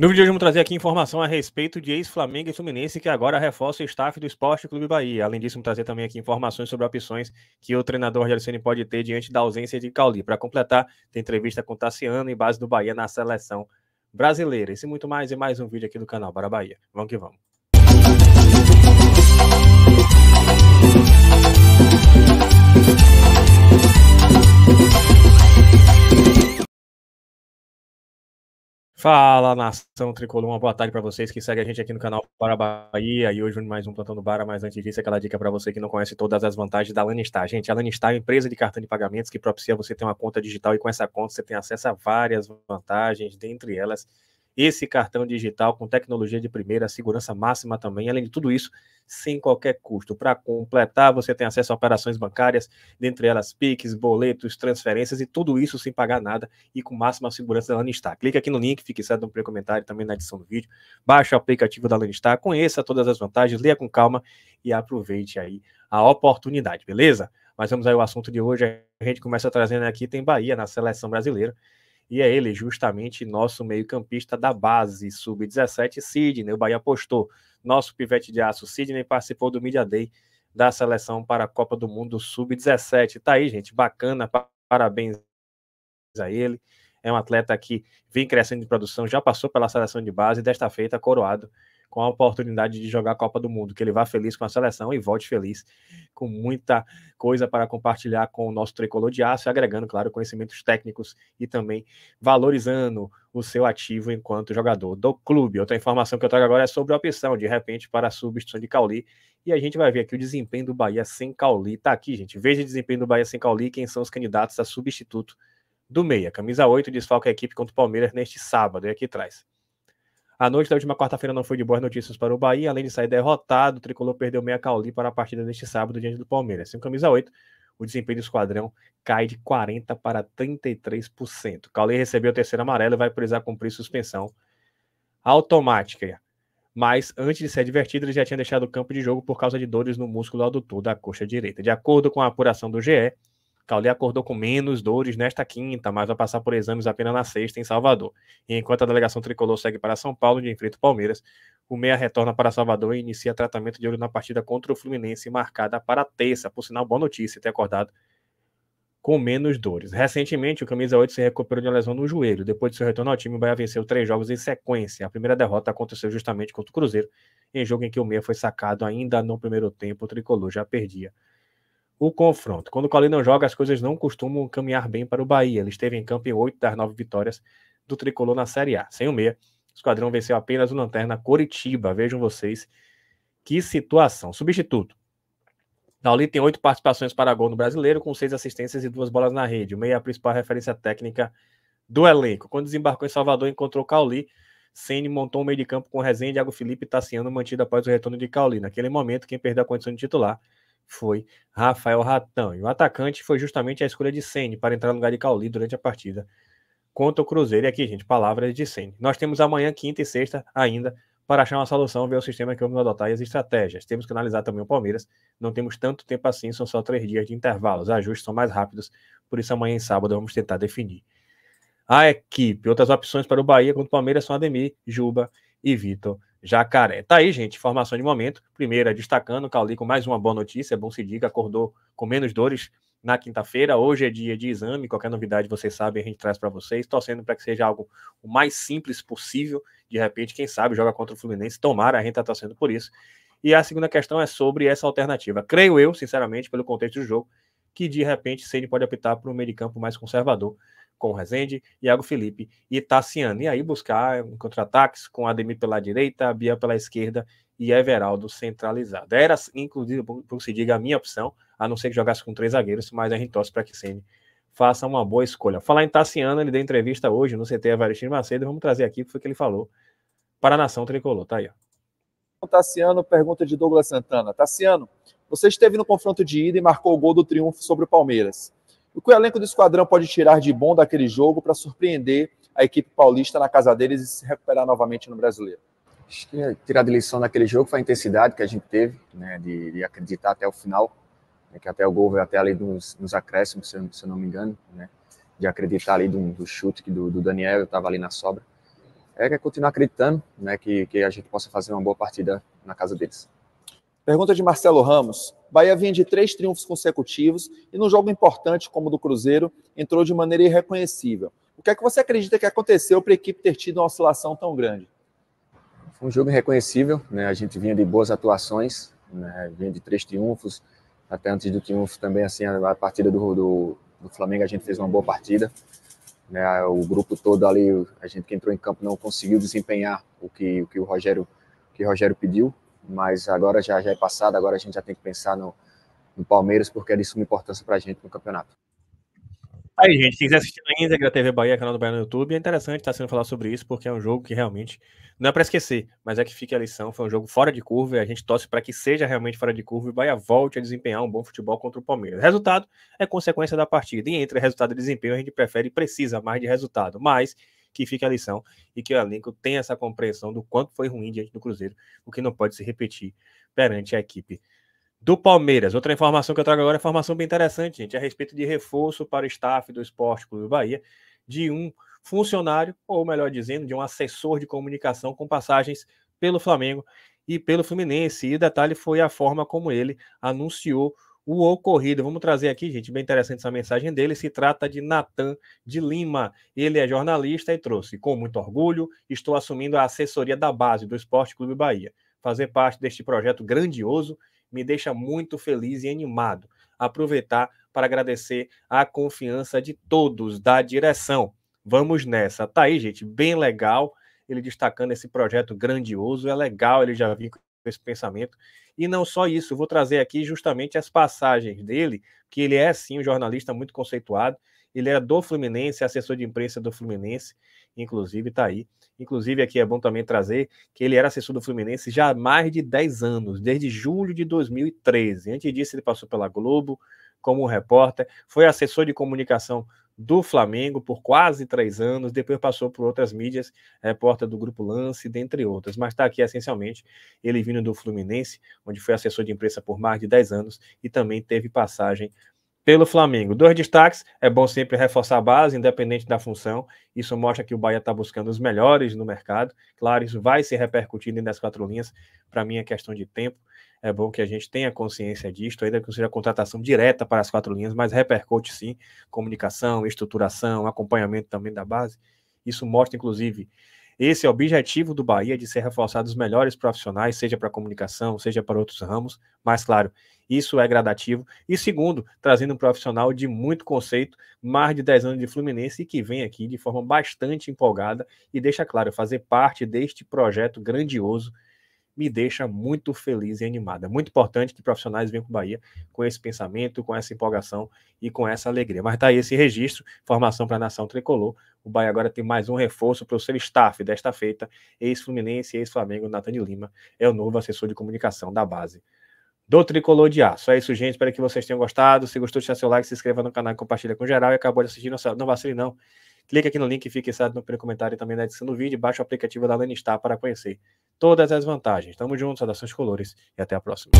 No vídeo de hoje vamos trazer aqui informação a respeito de ex-Flamengo e Fluminense, que agora reforça o staff do Esporte Clube Bahia. Além disso, vamos trazer também aqui informações sobre opções que o treinador Jalicene pode ter diante da ausência de Cauli. Para completar, tem entrevista com Tassiano em base do Bahia na seleção brasileira. Isso e muito mais E é mais um vídeo aqui do canal Bora Bahia. Vamos que vamos. Fala nação tricolor, uma boa tarde para vocês que seguem a gente aqui no canal Para Bahia e hoje mais um plantão do Bara, mas antes disso aquela dica para você que não conhece todas as vantagens da Lanistar. Gente, a Lanistar é uma empresa de cartão de pagamentos que propicia você ter uma conta digital e com essa conta você tem acesso a várias vantagens, dentre elas esse cartão digital com tecnologia de primeira, segurança máxima também, além de tudo isso, sem qualquer custo. Para completar, você tem acesso a operações bancárias, dentre elas PIX, boletos, transferências e tudo isso sem pagar nada e com máxima segurança da Lanistar. Clique aqui no link, fique certo no comentário também na edição do vídeo. Baixe o aplicativo da Lanistar, conheça todas as vantagens, leia com calma e aproveite aí a oportunidade, beleza? Mas vamos aí ao assunto de hoje. A gente começa trazendo aqui, tem Bahia na seleção brasileira. E é ele, justamente, nosso meio-campista da base, sub-17, Sidney. O Bahia apostou. Nosso pivete de aço, Sidney, participou do Media Day da seleção para a Copa do Mundo Sub-17. Tá aí, gente, bacana, parabéns a ele. É um atleta que vem crescendo de produção, já passou pela seleção de base, desta feita coroado com a oportunidade de jogar a Copa do Mundo. Que ele vá feliz com a seleção e volte feliz, com muita coisa para compartilhar com o nosso tricolor de aço, agregando, claro, conhecimentos técnicos e também valorizando o seu ativo enquanto jogador do clube. Outra informação que eu trago agora é sobre a opção, de repente, para a substituição de Cauli. E a gente vai ver aqui o desempenho do Bahia sem Cauli. está aqui, gente. Veja o desempenho do Bahia sem Cauli quem são os candidatos a substituto do Meia. Camisa 8 desfalca a equipe contra o Palmeiras neste sábado. E aqui traz. A noite da última quarta-feira não foi de boas notícias para o Bahia. Além de sair derrotado, o Tricolor perdeu meia Cauley para a partida deste sábado diante do Palmeiras. Sem camisa 8, o desempenho do esquadrão cai de 40% para 33%. Cauley recebeu o terceiro amarelo e vai precisar cumprir suspensão automática. Mas antes de ser advertido, ele já tinha deixado o campo de jogo por causa de dores no músculo adutor da coxa direita. De acordo com a apuração do GE, Caule acordou com menos dores nesta quinta, mas vai passar por exames apenas na sexta em Salvador. E enquanto a delegação tricolor segue para São Paulo, de enfrenta o Palmeiras, o Meia retorna para Salvador e inicia tratamento de olho na partida contra o Fluminense, marcada para terça. Por sinal, boa notícia ter acordado com menos dores. Recentemente, o camisa 8 se recuperou de uma lesão no joelho. Depois de seu retorno ao time, o Bahia venceu três jogos em sequência. A primeira derrota aconteceu justamente contra o Cruzeiro, em jogo em que o Meia foi sacado ainda no primeiro tempo, o Tricolor já perdia o confronto. Quando o Colin não joga, as coisas não costumam caminhar bem para o Bahia. Ele esteve em campo em oito das nove vitórias do Tricolor na Série A. Sem o meia, o Esquadrão venceu apenas o Lanterna Coritiba. Vejam vocês que situação. Substituto. Dauli tem oito participações para gol no Brasileiro, com seis assistências e duas bolas na rede. O meia é a principal referência técnica do elenco. Quando desembarcou em Salvador, encontrou Cauli. Ceni montou um meio de campo com Rezende, Iago Felipe e Tassiano, mantido após o retorno de Cauli. Naquele momento, quem perdeu a condição de titular foi Rafael Ratão. E o atacante foi justamente a escolha de Sene para entrar no lugar de Cauli durante a partida contra o Cruzeiro. E aqui, gente, palavras de Sene. Nós temos amanhã, quinta e sexta ainda para achar uma solução, ver o sistema que vamos adotar e as estratégias. Temos que analisar também o Palmeiras. Não temos tanto tempo assim, são só três dias de intervalo. Os ajustes são mais rápidos, por isso amanhã e sábado vamos tentar definir. A equipe, outras opções para o Bahia contra o Palmeiras são Ademir, Juba e Vitor Jacaré. Tá aí, gente, informação de momento. Primeira, destacando o Cauli com mais uma boa notícia. É bom se diga, acordou com menos dores na quinta-feira. Hoje é dia de exame. Qualquer novidade, vocês sabem, a gente traz para vocês. Torcendo para que seja algo o mais simples possível. De repente, quem sabe, joga contra o Fluminense. Tomara, a gente está torcendo por isso. E a segunda questão é sobre essa alternativa. Creio eu, sinceramente, pelo contexto do jogo, que de repente Ceni pode optar por um meio de campo mais conservador com o Rezende, Iago Felipe e Tassiano. E aí buscar contra-ataques com Ademir pela direita, Bia pela esquerda e Everaldo centralizado. Era, inclusive, por se diga, a minha opção, a não ser que jogasse com três zagueiros, mas a gente torce para que Sene faça uma boa escolha. Falar em Tassiano, ele deu entrevista hoje no CT Evaristino Macedo, vamos trazer aqui o que ele falou para a Nação Tricolor. Tá aí, ó. Tassiano, pergunta de Douglas Santana. Tassiano, você esteve no confronto de ida e marcou o gol do triunfo sobre o Palmeiras. O que o elenco do Esquadrão pode tirar de bom daquele jogo para surpreender a equipe paulista na casa deles e se recuperar novamente no brasileiro? Acho que eh, tirar de lição daquele jogo foi a intensidade que a gente teve, né, de, de acreditar até o final, né, que até o gol veio até ali nos, nos acréscimos, se eu, se não me engano, né, de acreditar ali do, do chute que do, do Daniel, estava ali na sobra. É, é continuar acreditando né, que, que a gente possa fazer uma boa partida na casa deles. Pergunta de Marcelo Ramos. Bahia vinha de três triunfos consecutivos e num jogo importante como o do Cruzeiro, entrou de maneira irreconhecível. O que é que você acredita que aconteceu para a equipe ter tido uma oscilação tão grande? Foi um jogo irreconhecível, né? A gente vinha de boas atuações, né? vinha de três triunfos, até antes do triunfo também, assim, a, partida do, do, do Flamengo a gente fez uma boa partida, né? O grupo todo ali, a gente que entrou em campo não conseguiu desempenhar o que o, que o Rogério que o Rogério pediu, mas agora já, já é passado, agora a gente já tem que pensar no, no Palmeiras, porque é de suma importância para a gente no campeonato. Aí, gente, quem quiser assistir na íntegra TV Bahia, canal do Bahia no YouTube, é interessante estar tá sendo falar sobre isso, porque é um jogo que realmente não é para esquecer, mas é que fique a lição. Foi um jogo fora de curva e a gente torce para que seja realmente fora de curva e o Bahia volte a desempenhar um bom futebol contra o Palmeiras. Resultado é consequência da partida, e entre resultado e desempenho a gente prefere e precisa mais de resultado, mas que fique a lição e que o elenco tenha essa compreensão do quanto foi ruim diante do Cruzeiro, o que não pode se repetir perante a equipe do Palmeiras. Outra informação que eu trago agora é informação bem interessante, gente, a respeito de reforço para o staff do Esporte Clube Bahia de um funcionário, ou melhor dizendo, de um assessor de comunicação com passagens pelo Flamengo e pelo Fluminense. E o detalhe foi a forma como ele anunciou o ocorrido. Vamos trazer aqui, gente, bem interessante essa mensagem dele. Se trata de Natan de Lima. Ele é jornalista e trouxe, com muito orgulho, estou assumindo a assessoria da base do Esporte Clube Bahia. Fazer parte deste projeto grandioso me deixa muito feliz e animado. Aproveitar para agradecer a confiança de todos da direção. Vamos nessa. Tá aí, gente, bem legal. Ele destacando esse projeto grandioso, é legal ele já vir com esse pensamento. E não só isso, eu vou trazer aqui justamente as passagens dele, que ele é sim um jornalista muito conceituado. Ele era do Fluminense, assessor de imprensa do Fluminense, inclusive está aí. Inclusive, aqui é bom também trazer que ele era assessor do Fluminense já há mais de 10 anos, desde julho de 2013. Antes disso, ele passou pela Globo como repórter, foi assessor de comunicação do Flamengo por quase três anos, depois passou por outras mídias, repórter do Grupo Lance, dentre outras. Mas está aqui essencialmente ele vindo do Fluminense, onde foi assessor de imprensa por mais de dez anos e também teve passagem pelo Flamengo. Dois destaques, é bom sempre reforçar a base, independente da função. Isso mostra que o Bahia está buscando os melhores no mercado. Claro, isso vai ser repercutido nas quatro linhas. Para mim é questão de tempo. É bom que a gente tenha consciência disto, ainda que não seja contratação direta para as quatro linhas, mas repercute sim comunicação, estruturação, acompanhamento também da base. Isso mostra, inclusive, esse é o objetivo do Bahia de ser reforçado os melhores profissionais, seja para comunicação, seja para outros ramos, mas claro, isso é gradativo. E segundo, trazendo um profissional de muito conceito, mais de 10 anos de Fluminense e que vem aqui de forma bastante empolgada e deixa claro fazer parte deste projeto grandioso me deixa muito feliz e animada. É muito importante que profissionais venham para o Bahia com esse pensamento, com essa empolgação e com essa alegria. Mas está aí esse registro, formação para a Nação Tricolor. O Bahia agora tem mais um reforço para o seu staff desta feita. Ex-Fluminense, ex-Flamengo, Nathaniel Lima é o novo assessor de comunicação da base do Tricolor de Aço. É isso, gente. Espero que vocês tenham gostado. Se gostou, deixa seu like, se inscreva no canal e compartilha com geral. E acabou de assistir, nossa, não vacile não. Clique aqui no link, fique sabendo no primeiro comentário e também na edição do vídeo. Baixe o aplicativo da Lanistar para conhecer todas as vantagens. Tamo junto, saudações colores e até a próxima.